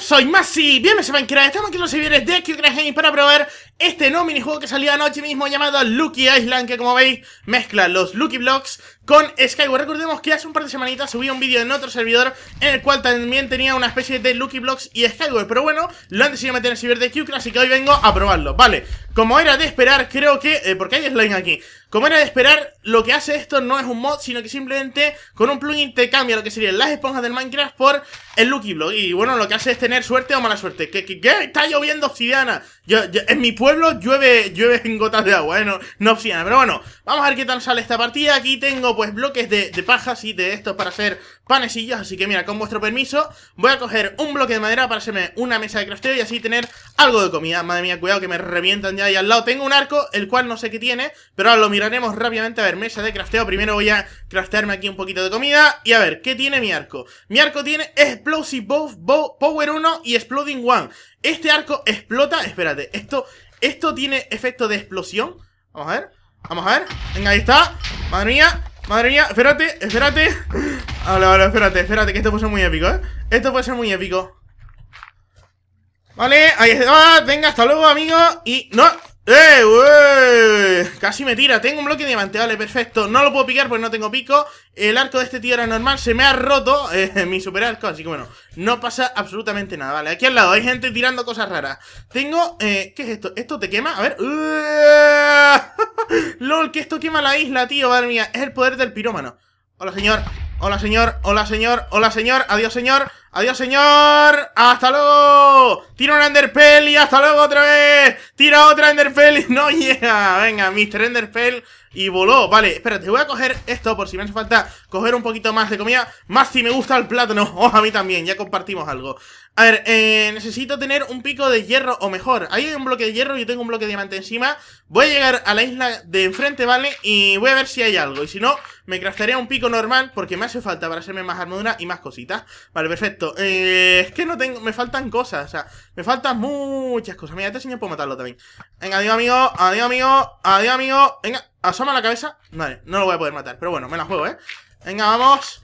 soy Masi, bienvenidos a Minecraft, estamos aquí en los servidores de Games para probar este nuevo minijuego que salió anoche mismo llamado Lucky Island, que como veis mezcla los Lucky Blocks con Skyward. Recordemos que hace un par de semanitas subí un vídeo en otro servidor en el cual también tenía una especie de Lucky Blocks y Skyward, pero bueno, lo han decidido meter en el servidor de así que hoy vengo a probarlo, ¿vale? Como era de esperar, creo que... Eh, porque hay slime aquí. Como era de esperar, lo que hace esto no es un mod, sino que simplemente con un plugin te cambia lo que serían las esponjas del Minecraft por el Lucky Block. Y bueno, lo que hace es tener suerte o mala suerte. ¿Qué? ¿Qué? está lloviendo obsidiana. Yo, en mi pueblo llueve, llueve en gotas de agua, ¿eh? no, no, obsidiana. Pero bueno, vamos a ver qué tal sale esta partida. Aquí tengo pues bloques de, de pajas y de estos para hacer panecillos, así que mira, con vuestro permiso voy a coger un bloque de madera para hacerme una mesa de crafteo y así tener algo de comida. Madre mía, cuidado que me revientan ya ahí al lado. Tengo un arco, el cual no sé qué tiene, pero ahora lo miraremos rápidamente. A ver, mesa de crafteo, primero voy a craftearme aquí un poquito de comida y a ver, ¿qué tiene mi arco? Mi arco tiene Explosive Bow, Power 1 y Exploding one Este arco explota, espérate, esto, esto tiene efecto de explosión. Vamos a ver, vamos a ver, venga, ahí está, madre mía Madre mía, espérate, espérate Vale, vale, espérate, espérate Que esto puede ser muy épico, ¿eh? Esto puede ser muy épico Vale, ahí está ah, Venga, hasta luego, amigo Y... ¡No! ¡Eh, Casi me tira, tengo un bloque de diamante, vale, perfecto No lo puedo picar porque no tengo pico El arco de este tío era normal, se me ha roto eh, Mi super arco, así que bueno No pasa absolutamente nada, vale, aquí al lado Hay gente tirando cosas raras Tengo, eh, ¿qué es esto? ¿Esto te quema? A ver ¡eh! LOL, que esto quema la isla, tío, madre mía. Es el poder del pirómano. Hola, señor. Hola, señor. Hola, señor. Hola, señor. Adiós, señor. Adiós, señor. Hasta luego. Tira una Enderpell y hasta luego otra vez. Tira otra Enderpell. No, llega! Venga, Mr. Enderpell y voló. Vale, espérate, voy a coger esto por si me hace falta coger un poquito más de comida. Más si me gusta el plátano. O oh, a mí también, ya compartimos algo. A ver, eh, necesito tener un pico de hierro o mejor. Ahí hay un bloque de hierro, yo tengo un bloque de diamante encima. Voy a llegar a la isla de enfrente, ¿vale? Y voy a ver si hay algo. Y si no, me crafteré un pico normal porque me hace falta para hacerme más armadura y más cositas. Vale, perfecto. Eh, es que no tengo... Me faltan cosas, o sea, me faltan muchas cosas. Mira, este señor puedo matarlo también. Venga, adiós, amigo. Adiós, amigo. Adiós, amigo. Venga, asoma la cabeza. Vale, no lo voy a poder matar, pero bueno, me la juego, ¿eh? Venga, vamos.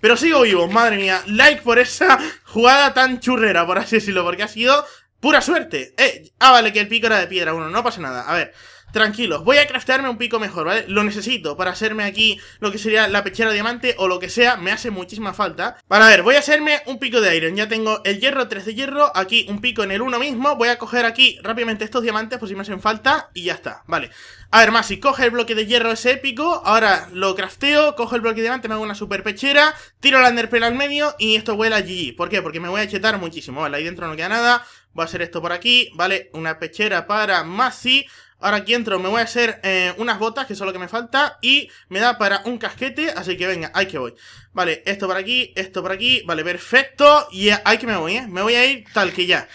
Pero sigo vivo, madre mía. Like por esa jugada tan churrera, por así decirlo, porque ha sido pura suerte. Eh, ah, vale, que el pico era de piedra, uno, no pasa nada. A ver, tranquilos, voy a craftearme un pico mejor, ¿vale? Lo necesito para hacerme aquí lo que sería la pechera de diamante o lo que sea, me hace muchísima falta. Para ver, voy a hacerme un pico de iron, ya tengo el hierro, 3 de hierro, aquí un pico en el uno mismo, voy a coger aquí rápidamente estos diamantes por si me hacen falta y ya está, ¿vale? A ver, Masi, si coge el bloque de hierro ese épico, ahora lo crafteo, coge el bloque de diamante, me hago una super pechera, tiro la enderpearl al medio y esto vuela a GG. ¿Por qué? Porque me voy a chetar muchísimo, ¿vale? Ahí dentro no queda nada, voy a hacer esto por aquí, ¿vale? Una pechera para Masi, Ahora aquí entro, me voy a hacer eh, unas botas, que es lo que me falta Y me da para un casquete, así que venga, ahí que voy Vale, esto por aquí, esto por aquí, vale, perfecto Y ahí que me voy, ¿eh? Me voy a ir tal que ya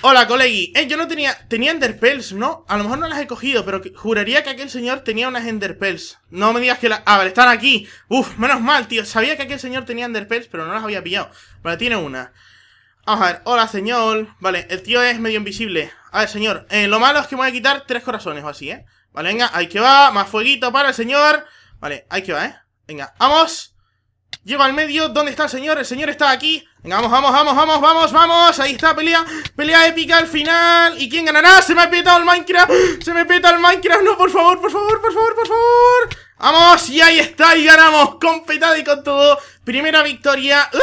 Hola, colegui. Eh, yo no tenía... Tenía enderpells, ¿no? A lo mejor no las he cogido, pero juraría que aquel señor tenía unas enderpells. No me digas que las... Ah, vale, están aquí. Uf, menos mal, tío. Sabía que aquel señor tenía enderpells, pero no las había pillado. Vale, tiene una. Vamos a ver. Hola, señor. Vale, el tío es medio invisible. A ver, señor, eh, lo malo es que me voy a quitar tres corazones o así, ¿eh? Vale, venga, ahí que va, más fueguito para el señor Vale, ahí que va, ¿eh? Venga, vamos Lleva al medio, ¿dónde está el señor? El señor está aquí Venga, vamos, vamos, vamos, vamos, vamos, vamos Ahí está, pelea, pelea épica al final ¿Y quién ganará? ¡Se me ha petado el Minecraft! ¡Se me peta el Minecraft! ¡No, por favor, por favor, por favor, por favor! ¡Vamos! Y ahí está, y ganamos con y con todo Primera victoria ¡Ah!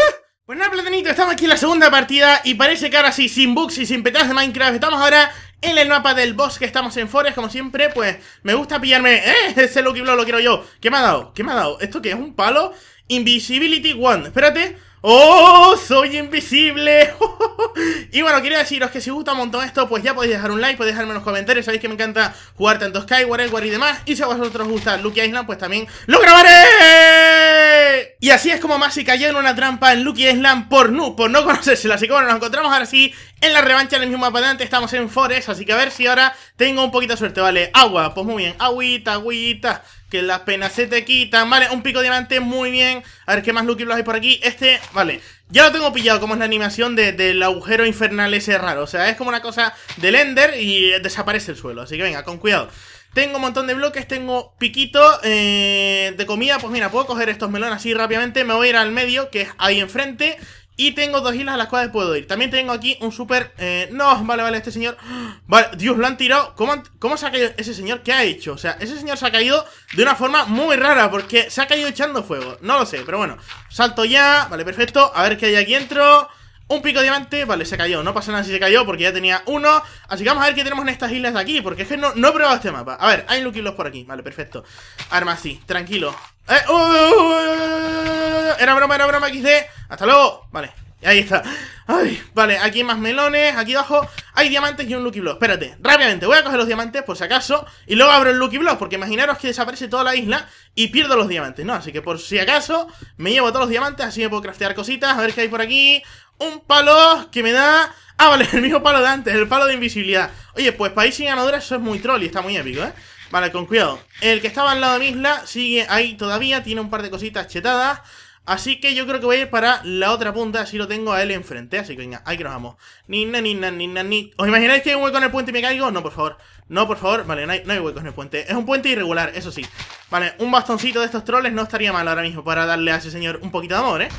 Bueno, pues nada, platanito, estamos aquí en la segunda partida y parece que ahora sí, sin bugs y sin petadas de Minecraft, estamos ahora en el mapa del bosque, estamos en Forest, como siempre, pues me gusta pillarme... ¡Eh! Ese Lucky Blow lo quiero yo. ¿Qué me ha dado? ¿Qué me ha dado? ¿Esto qué es? ¿Un palo? Invisibility One, espérate... ¡Oh! ¡Soy invisible! y bueno, quería deciros que si os gusta un montón esto, pues ya podéis dejar un like, podéis dejarme en los comentarios. Sabéis que me encanta jugar tanto Skyward, Edward y demás. Y si a vosotros os gusta Lucky Island, pues también lo grabaré y así es como Masi cayó en una trampa en Lucky Island por no, por no conocérsela. Así que bueno, nos encontramos ahora sí en la revancha del mismo mapa de Estamos en Forest, así que a ver si ahora tengo un poquito de suerte. Vale, agua, pues muy bien. Agüita, agüita, que las penas se te quitan. Vale, un pico de diamante, muy bien. A ver qué más Lucky los hay por aquí. Este, vale. Ya lo tengo pillado, como es la animación de, del agujero infernal ese raro. O sea, es como una cosa del Ender y eh, desaparece el suelo. Así que venga, con cuidado. Tengo un montón de bloques, tengo piquito eh, de comida. Pues mira, puedo coger estos melones así rápidamente. Me voy a ir al medio, que es ahí enfrente. Y tengo dos islas a las cuales puedo ir. También tengo aquí un super... Eh, no, vale, vale, este señor... Vale, Dios, lo han tirado. ¿Cómo, ¿Cómo se ha caído ese señor? ¿Qué ha hecho? O sea, ese señor se ha caído de una forma muy rara porque se ha caído echando fuego. No lo sé, pero bueno. Salto ya. Vale, perfecto. A ver qué hay aquí dentro. Un pico de diamante, vale, se cayó, no pasa nada si se cayó porque ya tenía uno Así que vamos a ver qué tenemos en estas islas de aquí, porque es que no, no he probado este mapa A ver, hay Lucky por aquí, vale, perfecto Arma así, tranquilo ¡Eh! era broma, era broma, XD. Hasta luego. Vale, ahí está. Ay, vale, aquí más melones, aquí abajo hay diamantes y un Lucky Block. Espérate, rápidamente, voy a coger los diamantes por si acaso y luego abro el Lucky Block porque imaginaros que desaparece toda la isla y pierdo los diamantes, ¿no? Así que por si acaso me llevo todos los diamantes, así me puedo craftear cositas, a ver qué hay por aquí. Un palo que me da... Ah, vale, el mismo palo de antes, el palo de invisibilidad. Oye, pues país sin ganadura eso es muy troll y está muy épico, ¿eh? Vale, con cuidado. El que estaba al lado de mi isla sigue ahí todavía, tiene un par de cositas chetadas. Así que yo creo que voy a ir para la otra punta, así lo tengo a él enfrente. Así que venga, ahí que nos vamos. Ni na, ni na, ni ¿Os imagináis que hay un hueco en el puente y me caigo? No, por favor. No, por favor. Vale, no hay, hueco en el puente. Es un puente irregular, eso sí. Vale, un bastoncito de estos troles no estaría mal ahora mismo para darle a ese señor un poquito de amor, ¿eh?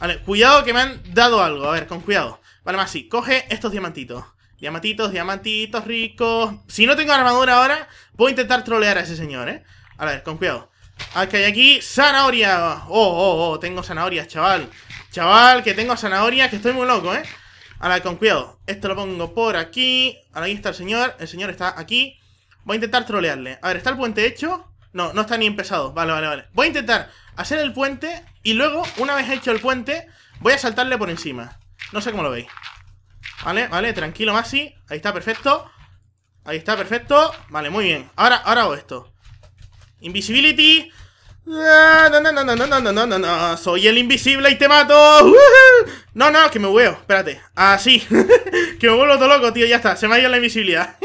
Vale, cuidado que me han dado algo. A ver, con cuidado. Vale, más sí, coge estos diamantitos. Diamantitos, diamantitos, ricos. Si no tengo armadura ahora, voy a intentar trolear a ese señor, ¿eh? A ver, con cuidado. Aquí ah, hay aquí zanahoria. Oh, oh, oh, tengo zanahorias, chaval. Chaval, que tengo zanahorias, que estoy muy loco, ¿eh? a Ahora, con cuidado. Esto lo pongo por aquí. ahí está el señor. El señor está aquí. Voy a intentar trolearle. A ver, ¿está el puente hecho? No, no está ni empezado. Vale, vale, vale. Voy a intentar hacer el puente y luego, una vez hecho el puente, voy a saltarle por encima. No sé cómo lo veis. Vale, vale, tranquilo, Masi. Ahí está, perfecto. Ahí está, perfecto. Vale, muy bien. Ahora, ahora hago esto. Invisibility. Ah, no, no, no, no, no, no, no, no, Soy el invisible y te mato. No, no, que me hueo, Espérate. Así. Ah, que me vuelvo todo loco, tío. Ya está. Se me ha ido la invisibilidad.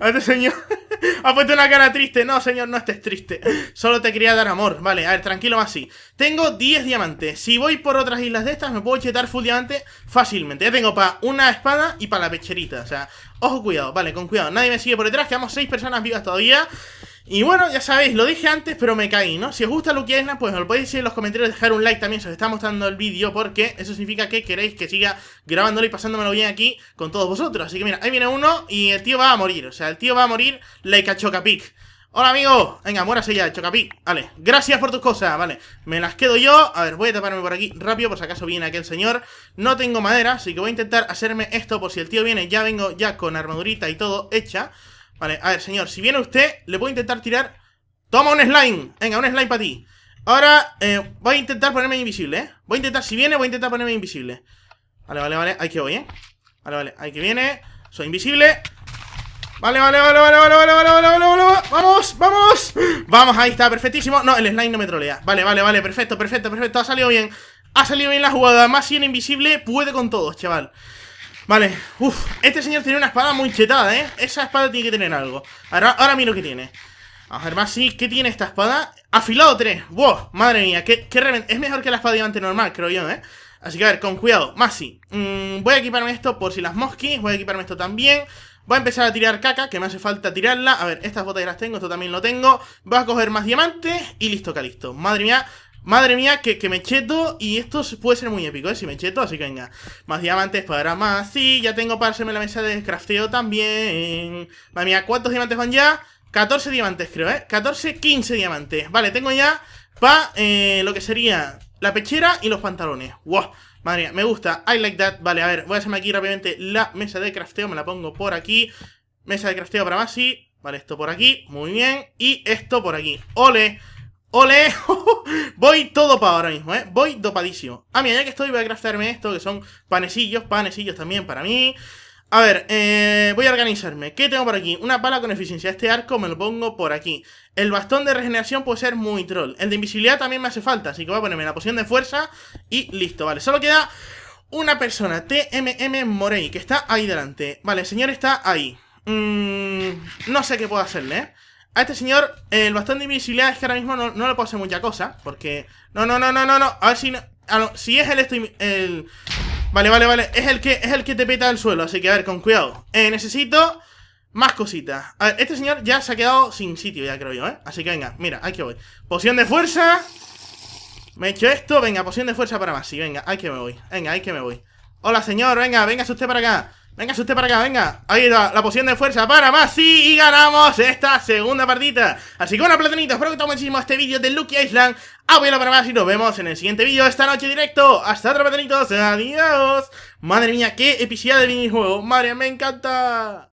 A este señor ha puesto una cara triste. No, señor, no estés triste. Solo te quería dar amor. Vale, a ver, tranquilo más así. Tengo 10 diamantes. Si voy por otras islas de estas, me puedo chetar full diamante fácilmente. Ya tengo para una espada y para la pecherita. O sea, ojo, cuidado. Vale, con cuidado. Nadie me sigue por detrás. Quedamos 6 personas vivas todavía. Y bueno, ya sabéis, lo dije antes, pero me caí, ¿no? Si os gusta Lucky Island, pues os lo podéis decir en los comentarios, dejar un like también si os está mostrando el vídeo, porque eso significa que queréis que siga grabándolo y pasándomelo bien aquí con todos vosotros. Así que mira, ahí viene uno y el tío va a morir, o sea, el tío va a morir like a Chocapic. Hola, amigo. Venga, muérase ya, Chocapic. Vale, gracias por tus cosas, vale. Me las quedo yo. A ver, voy a taparme por aquí rápido, por si acaso viene aquel señor. No tengo madera, así que voy a intentar hacerme esto por si el tío viene. Ya vengo ya con armadurita y todo hecha. Vale, a ver, señor, si viene usted, le voy a intentar tirar... ¡Toma un slime! Venga, un slime para ti. Ahora voy a intentar ponerme invisible, ¿eh? Voy a intentar, si viene, voy a intentar ponerme invisible. Vale, vale, vale, ahí que voy, ¿eh? Vale, vale, ahí que viene. Soy invisible. Vale, vale, vale, vale, vale, vale, vale, vale, vale, vale, vamos, vamos. Vamos, ahí está, perfectísimo. No, el slime no me trolea. Vale, vale, vale, perfecto, perfecto, perfecto. Ha salido bien. Ha salido bien la jugada. Más si invisible puede con todos, chaval. Vale, uff, este señor tiene una espada muy chetada, ¿eh? Esa espada tiene que tener algo Ahora, ahora miro que tiene a ver, más sí, ¿qué tiene esta espada? Afilado 3, wow, madre mía, qué, qué Es mejor que la espada diamante normal, creo yo, ¿eh? Así que a ver, con cuidado, más sí mm, Voy a equiparme esto por si las mosquis Voy a equiparme esto también Voy a empezar a tirar caca, que me hace falta tirarla A ver, estas botas las tengo, esto también lo tengo Voy a coger más diamantes y listo, calisto Madre mía, Madre mía, que, me cheto y esto puede ser muy épico, ¿eh? Si me cheto, así que venga. Más diamantes para más. Sí, ya tengo para hacerme la mesa de crafteo también. Madre mía, ¿cuántos diamantes van ya? 14 diamantes, creo, ¿eh? 14, 15 diamantes. Vale, tengo ya para eh, lo que sería la pechera y los pantalones. ¡Wow! Madre mía, me gusta. I like that. Vale, a ver, voy a hacerme aquí rápidamente la mesa de crafteo. Me la pongo por aquí. Mesa de crafteo para más, sí. Vale, esto por aquí. Muy bien. Y esto por aquí. ¡Ole! ¡Ole! voy todo para ahora mismo, ¿eh? Voy dopadísimo. Ah, mira, ya que estoy voy a craftarme esto, que son panecillos, panecillos también para mí. A ver, eh, voy a organizarme. ¿Qué tengo por aquí? Una pala con eficiencia. Este arco me lo pongo por aquí. El bastón de regeneración puede ser muy troll. El de invisibilidad también me hace falta, así que voy a ponerme la poción de fuerza y listo, vale. Solo queda una persona, TMM Morey, que está ahí delante. Vale, el señor está ahí. Mmm... no sé qué puedo hacerle, ¿eh? A este señor, el bastón de invisibilidad es que ahora mismo no, no le puedo hacer mucha cosa. Porque... No, no, no, no, no, no. A ver si no... si es el, el... Vale, vale, vale. Es el, que, es el que te peta el suelo. Así que, a ver, con cuidado. Eh, necesito más cositas. A ver, este señor ya se ha quedado sin sitio, ya creo yo, ¿eh? Así que venga, mira, que voy. Poción de fuerza. Me he hecho esto. Venga, poción de fuerza para más. Sí, venga, ahí que me voy. Venga, ahí que me voy. Hola, señor. Venga, venga usted para acá. Venga, usted para acá, venga. Ahí está, la poción de fuerza para más. Sí, y ganamos esta segunda partida. Así que bueno, platonitos espero que gustado muchísimo este vídeo de Lucky Island. Abuelo para más y nos vemos en el siguiente vídeo esta noche directo. Hasta otra, platanitos, Adiós. Madre mía, qué epicidad de minijuego. Madre, me encanta.